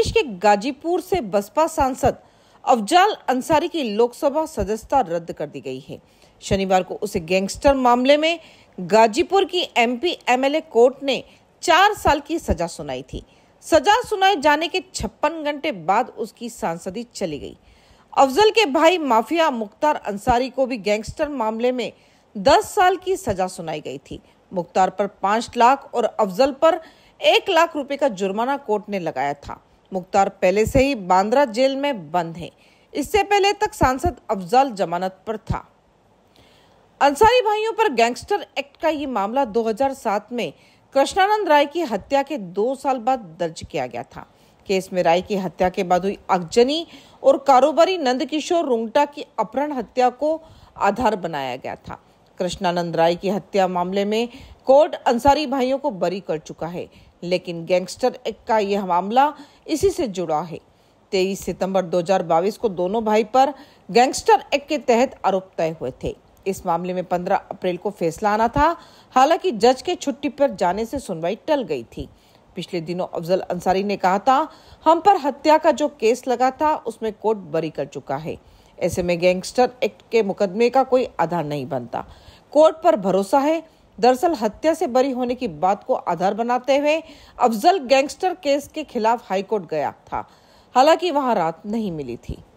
प्रदेश के गाजीपुर से बसपा सांसद अफजाल अंसारी की लोकसभा सदस्यता रद्द कर दी गई है शनिवार को उसे गैंगस्टर मामले में गाजीपुर की एमपी एमएलए कोर्ट ने चार साल की सजा सुनाई थी सजा सुनाए जाने के छप्पन घंटे बाद उसकी सांसदी चली गई अफजल के भाई माफिया मुख्तार अंसारी को भी गैंगस्टर मामले में दस साल की सजा सुनाई गई थी मुख्तार पर पांच लाख और अफजल पर एक लाख रुपए का जुर्माना कोर्ट ने लगाया था मुख्तार पहले से ही बांद्रा जेल में बंद है इससे पहले तक सांसद अफजल जमानत पर था अंसारी भाइयों पर गैंगस्टर एक्ट का ये मामला 2007 में कृष्णानंद राय की हत्या के दो साल बाद दर्ज किया गया था केस में राय की हत्या के बाद हुई अगजनी और कारोबारी नंदकिशोर रुंगटा की अपहरण हत्या को आधार बनाया गया था कृष्णानंद राय की हत्या मामले में कोर्ट अंसारी भाइयों को बरी कर चुका है लेकिन गैंगस्टर एक्ट का यह मामला इसी से जुड़ा है तेईस सितंबर 2022 को दोनों भाई पर गैंगस्टर एक्ट के तहत आरोप तय हुए थे इस मामले में 15 अप्रैल को फैसला आना था हालांकि जज के छुट्टी पर जाने से सुनवाई टल गई थी पिछले दिनों अफजल अंसारी ने कहा था हम पर हत्या का जो केस लगा था उसमें कोर्ट बरी कर चुका है ऐसे में गैंगस्टर एक्ट के मुकदमे का कोई आधार नहीं बनता कोर्ट पर भरोसा है दरअसल हत्या से बरी होने की बात को आधार बनाते हुए अफजल गैंगस्टर केस के खिलाफ हाईकोर्ट गया था हालांकि वहां रात नहीं मिली थी